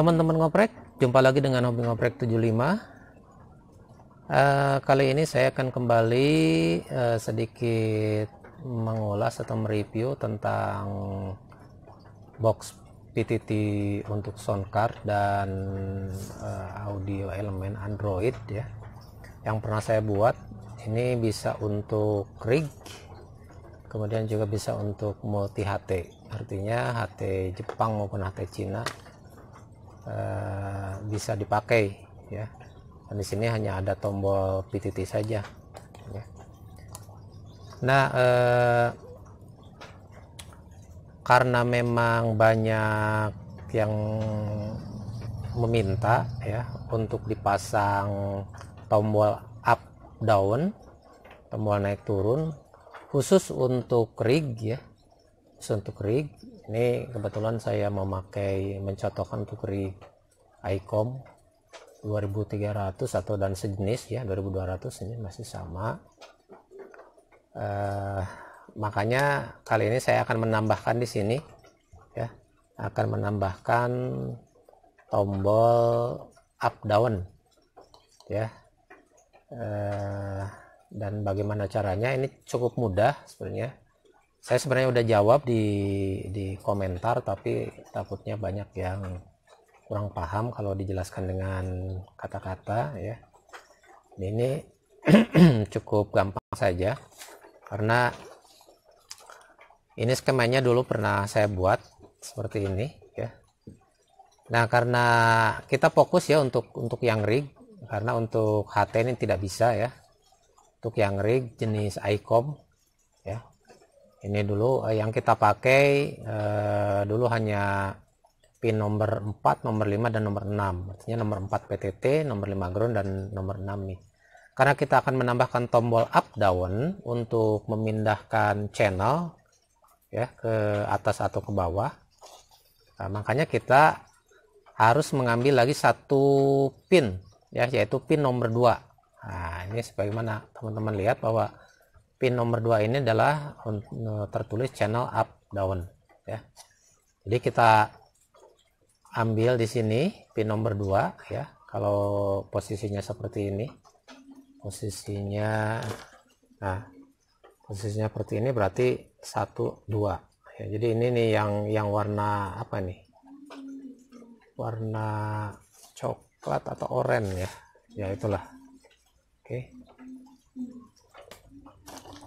teman-teman ngoprek jumpa lagi dengan hobi ngoprek 75 uh, eh, kali ini saya akan kembali uh, sedikit mengulas atau mereview tentang box PTT untuk sound card dan uh, audio elemen Android ya yang pernah saya buat ini bisa untuk rig kemudian juga bisa untuk multi HT artinya HT Jepang maupun HT Cina Eh, bisa dipakai ya dan di sini hanya ada tombol PTT saja ya. nah eh, karena memang banyak yang meminta ya untuk dipasang tombol up down tombol naik turun khusus untuk rig ya untuk rig ini kebetulan saya memakai mencotokan untuk rig Icom 2300 atau dan sejenis ya 2200 ini masih sama uh, makanya kali ini saya akan menambahkan di sini ya akan menambahkan tombol up down ya uh, dan bagaimana caranya ini cukup mudah sebenarnya saya sebenarnya udah jawab di di komentar tapi takutnya banyak yang kurang paham kalau dijelaskan dengan kata-kata ya ini cukup gampang saja karena ini skemanya dulu pernah saya buat seperti ini ya nah karena kita fokus ya untuk untuk yang rig karena untuk HT ini tidak bisa ya untuk yang rig jenis ICOM ini dulu eh, yang kita pakai eh, dulu hanya pin nomor 4, nomor 5 dan nomor 6. Artinya nomor 4 PTT, nomor 5 ground dan nomor 6 nih. Karena kita akan menambahkan tombol up down untuk memindahkan channel ya ke atas atau ke bawah. Nah, makanya kita harus mengambil lagi satu pin ya yaitu pin nomor 2. Nah, ini sebagaimana teman-teman lihat bahwa pin nomor 2 ini adalah e, tertulis channel up down ya. Jadi kita ambil di sini pin nomor 2 ya. Kalau posisinya seperti ini. Posisinya nah posisinya seperti ini berarti 1 2 ya. Jadi ini nih yang yang warna apa nih? Warna coklat atau oranye ya. Ya itulah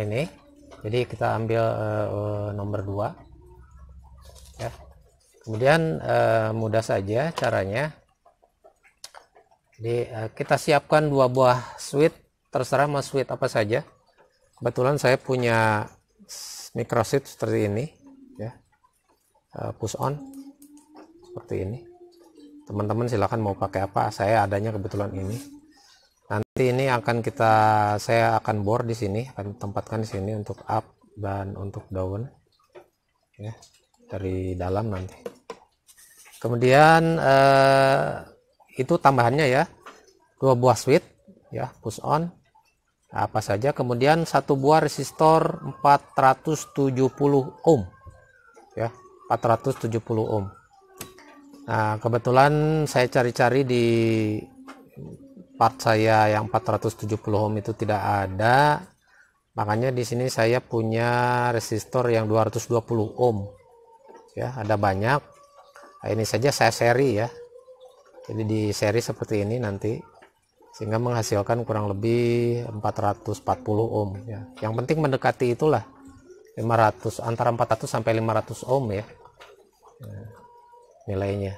ini jadi kita ambil uh, nomor 2 ya kemudian uh, mudah saja caranya jadi uh, kita siapkan dua buah switch terserah mau switch apa saja kebetulan saya punya micro switch seperti ini ya uh, push on seperti ini teman-teman silahkan mau pakai apa saya adanya kebetulan ini Nanti ini akan kita saya akan bor di sini, akan tempatkan di sini untuk up dan untuk down, Ya, dari dalam nanti. Kemudian eh, itu tambahannya ya. Dua buah switch ya, push on apa saja kemudian satu buah resistor 470 ohm ya 470 ohm nah kebetulan saya cari-cari di part saya yang 470 ohm itu tidak ada makanya di sini saya punya resistor yang 220 ohm ya ada banyak nah, ini saja saya seri ya jadi di seri seperti ini nanti sehingga menghasilkan kurang lebih 440 ohm ya. yang penting mendekati itulah 500 antara 400 sampai 500 ohm ya nah, nilainya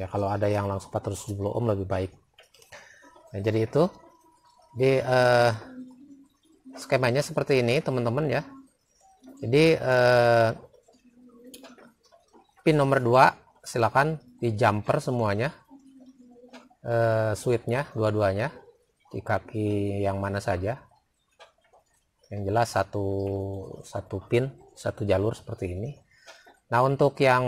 ya kalau ada yang langsung 470 ohm lebih baik nah, jadi itu di uh, skemanya seperti ini teman-teman ya jadi uh, pin nomor 2 silakan di jumper semuanya uh, switchnya dua-duanya di kaki yang mana saja yang jelas satu satu pin satu jalur seperti ini nah untuk yang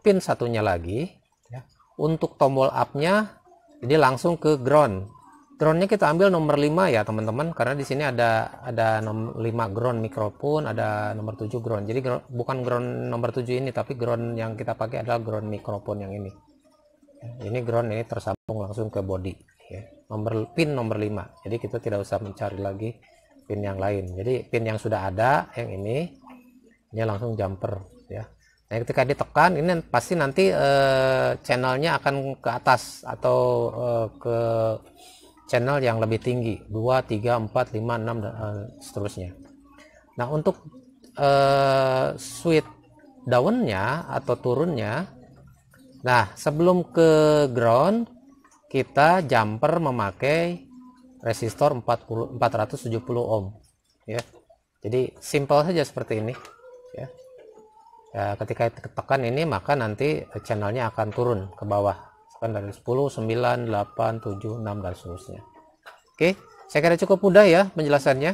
pin satunya lagi ya, untuk tombol up nya jadi langsung ke ground. Groundnya kita ambil nomor 5 ya teman-teman karena di sini ada ada nomor 5 ground mikrofon, ada nomor 7 ground. Jadi ground, bukan ground nomor 7 ini tapi ground yang kita pakai adalah ground mikrofon yang ini. Ini ground ini tersambung langsung ke body ya. Nomor pin nomor 5. Jadi kita tidak usah mencari lagi pin yang lain. Jadi pin yang sudah ada yang ini ini langsung jumper Nah, ketika ditekan ini pasti nanti eh, channelnya akan ke atas atau eh, ke channel yang lebih tinggi 2, 3, 4, 5, 6 dan eh, seterusnya. Nah, untuk eh, switch downnya atau turunnya nah sebelum ke ground kita jumper memakai resistor 40 470 ohm ya. Jadi simpel saja seperti ini ya ya, ketika tekan ini maka nanti eh, channelnya akan turun ke bawah kan dari 10 9 8 7 6 dan seterusnya oke saya kira cukup mudah ya penjelasannya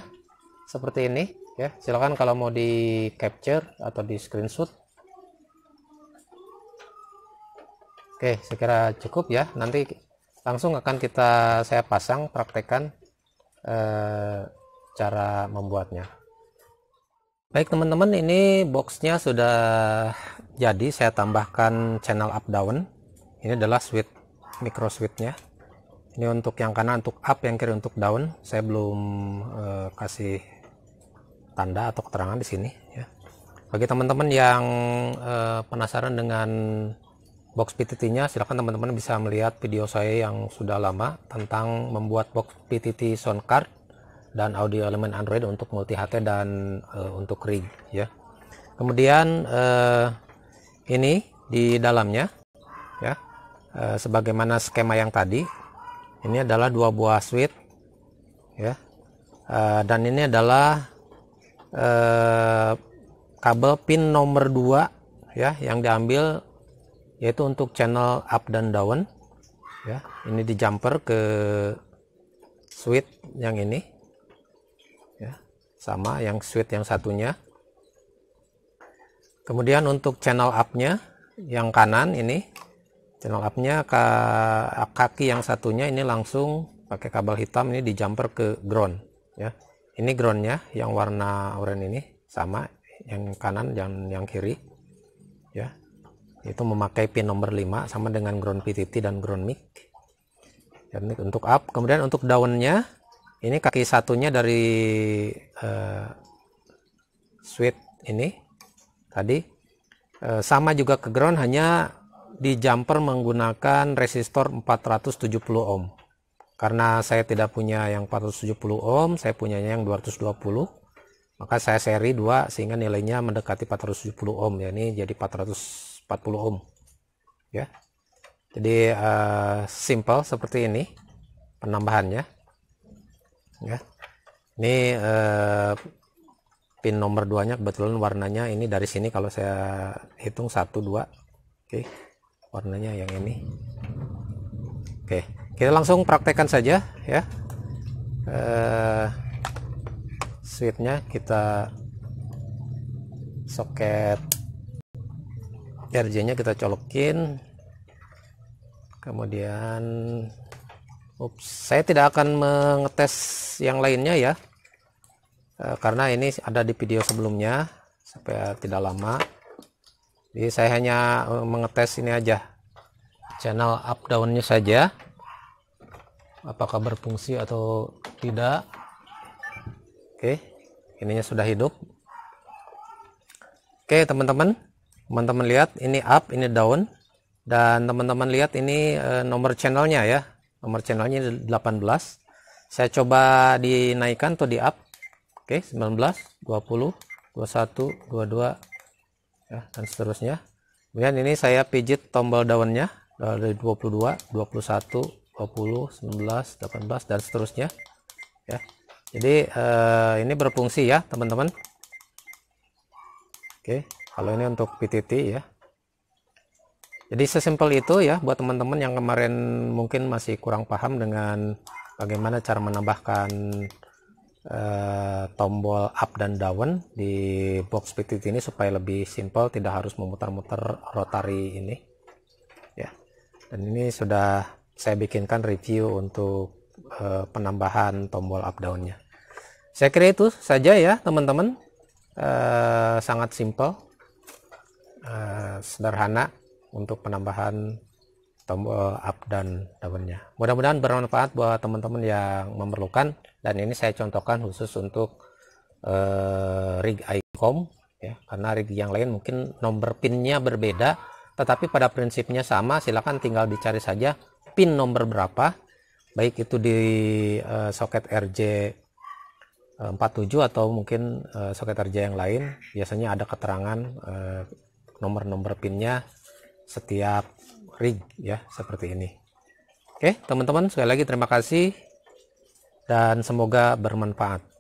seperti ini ya silakan kalau mau di capture atau di screenshot Oke, saya kira cukup ya. Nanti langsung akan kita saya pasang praktekan eh, cara membuatnya. Baik teman-teman, ini boxnya sudah jadi. Saya tambahkan channel up down. Ini adalah switch micro switchnya. Ini untuk yang kanan untuk up, yang kiri untuk down. Saya belum eh, kasih tanda atau keterangan di sini. Ya. Bagi teman-teman yang eh, penasaran dengan box PTT-nya, silahkan teman-teman bisa melihat video saya yang sudah lama tentang membuat box PTT sound card dan audio elemen Android untuk multi HT dan uh, untuk rig ya. Kemudian uh, ini di dalamnya ya uh, sebagaimana skema yang tadi. Ini adalah dua buah switch ya. Uh, dan ini adalah uh, kabel pin nomor 2 ya yang diambil yaitu untuk channel up dan down ya. Ini di jumper ke switch yang ini sama yang switch yang satunya kemudian untuk channel up-nya yang kanan ini channel up-nya kaki yang satunya ini langsung pakai kabel hitam ini di jumper ke ground ya ini groundnya yang warna oranye ini sama yang kanan dan yang kiri ya itu memakai pin nomor 5 sama dengan ground PTT dan ground mic dan untuk up kemudian untuk daunnya ini kaki satunya dari uh, ini tadi uh, sama juga ke ground hanya di jumper menggunakan resistor 470 ohm karena saya tidak punya yang 470 ohm saya punyanya yang 220 maka saya seri 2 sehingga nilainya mendekati 470 ohm ya ini jadi 440 ohm ya jadi uh, simple seperti ini penambahannya ya ini eh, pin nomor 2 nya kebetulan warnanya ini dari sini kalau saya hitung 1 2 oke warnanya yang ini oke kita langsung praktekkan saja ya eh, switchnya kita soket RJ nya kita colokin kemudian Oops, saya tidak akan mengetes yang lainnya ya e, karena ini ada di video sebelumnya supaya tidak lama jadi saya hanya eh, mengetes ini aja channel up downnya saja apakah berfungsi atau tidak oke ininya sudah hidup oke teman-teman teman-teman lihat ini up ini down dan teman-teman lihat ini e, nomor channelnya ya nomor channelnya 18 saya coba dinaikkan atau di up oke 19 20 21 22 ya, dan seterusnya kemudian ini saya pijit tombol daunnya dari 22 21 20 19 18 dan seterusnya ya jadi eh, ini berfungsi ya teman-teman oke kalau ini untuk PTT ya jadi sesimpel itu ya buat teman-teman yang kemarin mungkin masih kurang paham dengan bagaimana cara menambahkan eh, tombol up dan down di box PT ini supaya lebih simpel tidak harus memutar-mutar rotary ini ya dan ini sudah saya bikinkan review untuk eh, penambahan tombol up downnya saya kira itu saja ya teman-teman eh, sangat simpel eh, sederhana untuk penambahan tombol eh, up dan downnya. Mudah-mudahan bermanfaat buat teman-teman yang memerlukan dan ini saya contohkan khusus untuk uh, rig iCom ya karena rig yang lain mungkin nomor pinnya berbeda tetapi pada prinsipnya sama silakan tinggal dicari saja pin nomor berapa baik itu di uh, soket RJ 47 atau mungkin uh, soket RJ yang lain biasanya ada keterangan nomor-nomor pinnya setiap rig ya seperti ini oke teman-teman sekali lagi terima kasih dan semoga bermanfaat